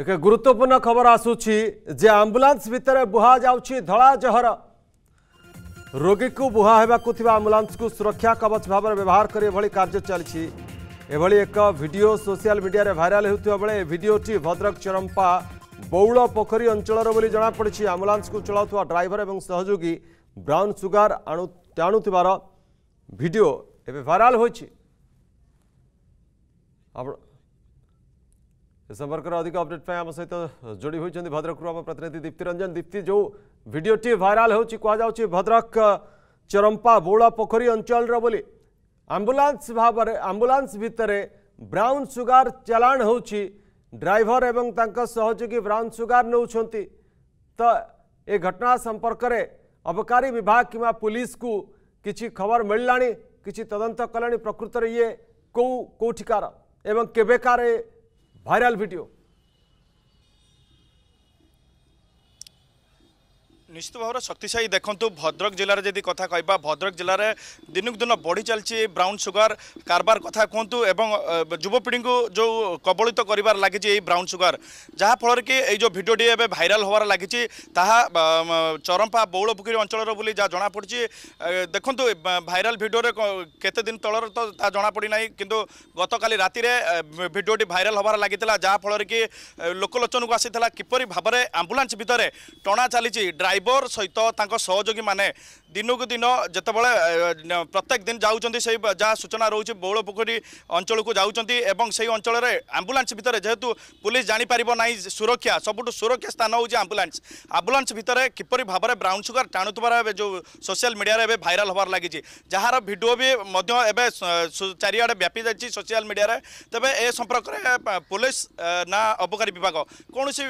एक गुरुत्वपूर्ण खबर आसूरी आंबुलांस भितर बुहा जाऊँ धला जहर रोगी को बुहा होम्बुलांस को सुरक्षा कवच भाव में व्यवहार कर कार्य चली एक वीडियो सोशल मीडिया रे वायरल होता बेले भिडटी भद्रक चरंपा बौल पोखरी अंचल बोली जमापड़ी आंबुलांस को चलाता ड्राइवर और सहयोगी ब्राउन सुगार आणु टाणुवर भिड ए भाइराल हो आप... संपर्क अधिक अपडेट पर आम सहित जोड़ी होती भद्रक आम प्रतिनिधि दीप्ति रंजन दीप्ति जो भिडटी भाइराल हो भद्रक चरंपा बौला पोखरी अंचल बोली आंबुलांस भाव आंबुलांस भितर ब्राउन सुगार चलाण हो ड्राइवर एवं सहयोगी ब्राउन सुगार नौ तो ये घटना संपर्क में अबकारी विभाग कि पुलिस को किसी खबर मिलला कि तदंत कला प्रकृत ये कौ कौटिकार एवं केबेकार वायरल वीडियो নিশ্চিত ভাবে শক্তিশালী দেখুন ভদ্রক জেলার যদি কথা কহবা ভদ্রক জেলার দিনক দিন বড়ি চালছে ব্রাউন সুগার কারবার কথা কুহতু এবং যুবপিঢ়ি যে কবলিত করবার লাগিছে এই ব্রাউন সুগার যা ফলের কি এই যে ভিডিওটি এবে ভাইরাল হওয়ার লাগিছে তাহা চরম্পা বৌলপুখী অঞ্চলের বলে যা জনাপড়ছে দেখুন ভাইরাল ভিডিওরে কেতে দিন তলর তো তা জনাপড়ি না কিন্তু গতকাল রাতে ভিডিওটি ভাইরাল হবার লাগি যা ফলের কি লোকলোচনক আসি কিপর ভাবে আম্বুলান্স ভিতরে টণা চালিছে ড্রাই ସାଇବର ସହିତ ତାଙ୍କ ସହଯୋଗୀମାନେ দিনকু দিন যেতবে প্রত্যেক দিন যাচ্ছেন সেই যা সূচনা রয়েছে বৌল পোখরী অঞ্চলক যাচ্ছেন এবং সেই অঞ্চলের আম্বুলান্স ভিতরে যেহেতু পুলিশ জাঁপার না সুরক্ষা সবুঠু সুরক্ষা স্থান হচ্ছে আম্বুলান্স আম্বুলান্স ভিতরে কিপর ভাবে ব্রাউন সুগার টাণুবার এবে যে সোশিয়াল মিডিয়ার এবে ভাইরাল হবার লাগিছে যার ভিডিও বি এবে চারিআড়ে ব্যাপি যাই সোশিয়াল মিডিয়ার তবে এ সম্পর্কে পুলিশ না অবকারী বিভাগ কৌশি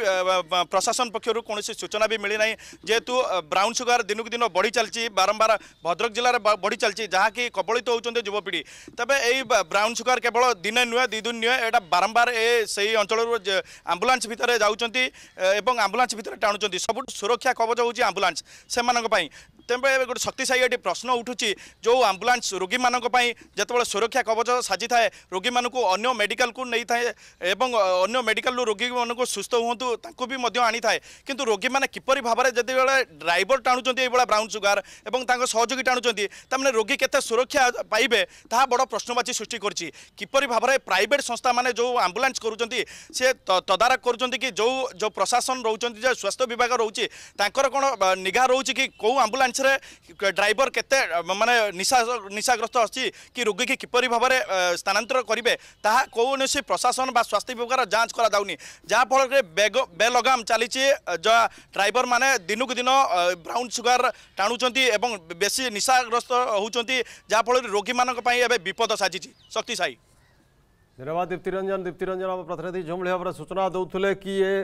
প্রশাসন পক্ষ কৌশি সূচনা বি মিলি না যেহেতু ব্রাউন সুগার দিনকু দিন বড়ি চালছে ବାରମ୍ବାର ଭଦ୍ରକ ଜିଲ୍ଲାରେ ବଢ଼ି ଚାଲିଛି ଯାହାକି କବଳିତ ହେଉଛନ୍ତି ଯୁବପିଢ଼ି ତେବେ ଏଇ ବ୍ରାଉନ୍ ସୁଗାର କେବଳ ଦିନେ ନୁହେଁ ଦୁଇ ଦିନ ନୁହେଁ ଏଇଟା ବାରମ୍ବାର ଏ ସେଇ ଅଞ୍ଚଳରୁ ଆମ୍ବୁଲାନ୍ସ ଭିତରେ ଯାଉଛନ୍ତି ଏବଂ ଆମ୍ବୁଲାନ୍ସ ଭିତରେ ଟାଣୁଛନ୍ତି ସବୁଠୁ ସୁରକ୍ଷା କବଚ ହେଉଛି ଆମ୍ବୁଲାନ୍ସ ସେମାନଙ୍କ ପାଇଁ ତେବେ ଗୋଟେ ଶକ୍ତିଶାଳୀ ଏଠି ପ୍ରଶ୍ନ ଉଠୁଛି ଯେଉଁ ଆମ୍ବୁଲାନ୍ସ ରୋଗୀମାନଙ୍କ ପାଇଁ ଯେତେବେଳେ ସୁରକ୍ଷା କବଚ ସାଜିଥାଏ ରୋଗୀମାନଙ୍କୁ ଅନ୍ୟ ମେଡ଼ିକାଲକୁ ନେଇଥାଏ ଏବଂ ଅନ୍ୟ ମେଡ଼ିକାଲରୁ ରୋଗୀମାନଙ୍କୁ ସୁସ୍ଥ ହୁଅନ୍ତୁ ତାଙ୍କୁ ବି ମଧ୍ୟ ଆଣିଥାଏ କିନ୍ତୁ ରୋଗୀମାନେ କିପରି ଭାବରେ ଯେତେବେଳେ ଡ୍ରାଇଭର ଟାଣୁଛନ୍ତି ଏଇଭଳିଆ ବ୍ରାଉନ୍ ସୁଗାର ଏବଂ ତାଙ୍କ ସହଯୋଗୀ ଟାଣୁଛନ୍ତି ତାମାନେ ରୋଗୀ କେତେ ସୁରକ୍ଷା ପାଇବେ ତାହା ବଡ଼ ପ୍ରଶ୍ନବାଚୀ ସୃଷ୍ଟି କରିଛି କିପରି ଭାବରେ ପ୍ରାଇଭେଟ୍ ସଂସ୍ଥାମାନେ ଯେଉଁ ଆମ୍ବୁଲାନ୍ସ କରୁଛନ୍ତି ସେ ତଦାରଖ କରୁଛନ୍ତି କି ଯେଉଁ ଯେଉଁ ପ୍ରଶାସନ ରହୁଛନ୍ତି ଯେ ସ୍ୱାସ୍ଥ୍ୟ ବିଭାଗ ରହୁଛି ତାଙ୍କର କ'ଣ ନିଘା ରହୁଛି କି କେଉଁ ଆମ୍ବୁଲାନ୍ସ ପିଛରେ ଡ୍ରାଇଭର କେତେ ମାନେ ନିଶା ନିଶାଗ୍ରସ୍ତ ଅଛି କି ରୋଗୀକି କିପରି ଭାବରେ ସ୍ଥାନାନ୍ତର କରିବେ ତାହା କୌଣସି ପ୍ରଶାସନ ବା ସ୍ୱାସ୍ଥ୍ୟ ବିଭାଗର ଯାଞ୍ଚ କରାଯାଉନି ଯାହାଫଳରେ ବେଗ ବେଲଗାମ ଚାଲିଛି ଯାହା ଡ୍ରାଇଭର ମାନେ ଦିନକୁ ଦିନ ବ୍ରାଉନ୍ ସୁଗାର ଟାଣୁଛନ୍ତି ଏବଂ ବେଶୀ ନିଶାଗ୍ରସ୍ତ ହେଉଛନ୍ତି ଯାହାଫଳରେ ରୋଗୀମାନଙ୍କ ପାଇଁ ଏବେ ବିପଦ ସାଜିଛି ଶକ୍ତି ସାହି ଧନ୍ୟବାଦ ଦୀପ୍ତିରଞ୍ଜନ ଦୀପ୍ତିରଞ୍ଜନ ଆମ ପ୍ରତିନିଧି ଝୁମଳି ଭାବରେ ସୂଚନା ଦେଉଥିଲେ କି ଏ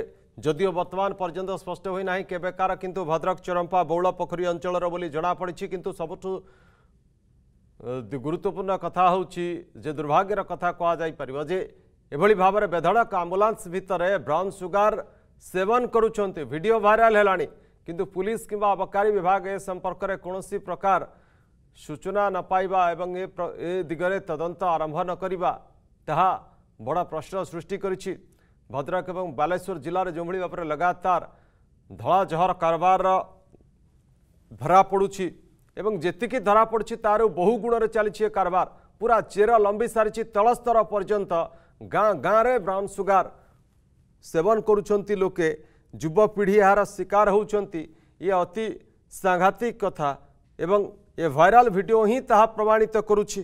যদিও বর্তমান পর্যন্ত স্পষ্ট হয়ে না কেবেকার কিন্তু ভদ্রক চরম্পা বৌল পোখরী অঞ্চলর বলে জনাপড়ি কিন্তু সবুঠ গুরুত্বপূর্ণ কথা হচ্ছে যে দুর্ভাগ্যের কথা কুযাইপার যে এভাবে ভাবে বেধড়ক আম্বুলান্স ভিতরে ব্রাউন সুগার সেবন করুচার ভিডিও ভাইরাল হল কিন্তু পুলিশ কিংবা অবকারী বিভাগ এ সম্পর্কে কোণী প্রকার সূচনা নপাইবা এবং এ দিগরে তদন্ত আরম্ভ নকরা তাহা বড় প্রশ্ন সৃষ্টি করেছে ଭଦ୍ରକ ଏବଂ ବାଲେଶ୍ୱର ଜିଲ୍ଲାରେ ଯେଉଁଭଳି ଭାବରେ ଲଗାତାର ଧଳା ଜହର କାରବାରର ଧରା ପଡ଼ୁଛି ଏବଂ ଯେତିକି ଧରା ପଡ଼ୁଛି ତାରୁ ବହୁ ଗୁଣରେ ଚାଲିଛି ଏ କାରବାର ପୁରା ଚେର ଲମ୍ବି ସାରିଛି ତଳସ୍ତର ପର୍ଯ୍ୟନ୍ତ ଗାଁ ଗାଁରେ ବ୍ରାଉନ୍ ସୁଗାର ସେବନ କରୁଛନ୍ତି ଲୋକେ ଯୁବପିଢ଼ି ଏହାର ଶିକାର ହେଉଛନ୍ତି ଇଏ ଅତି ସାଂଘାତିକ କଥା ଏବଂ ଏ ଭାଇରାଲ ଭିଡ଼ିଓ ହିଁ ତାହା ପ୍ରମାଣିତ କରୁଛି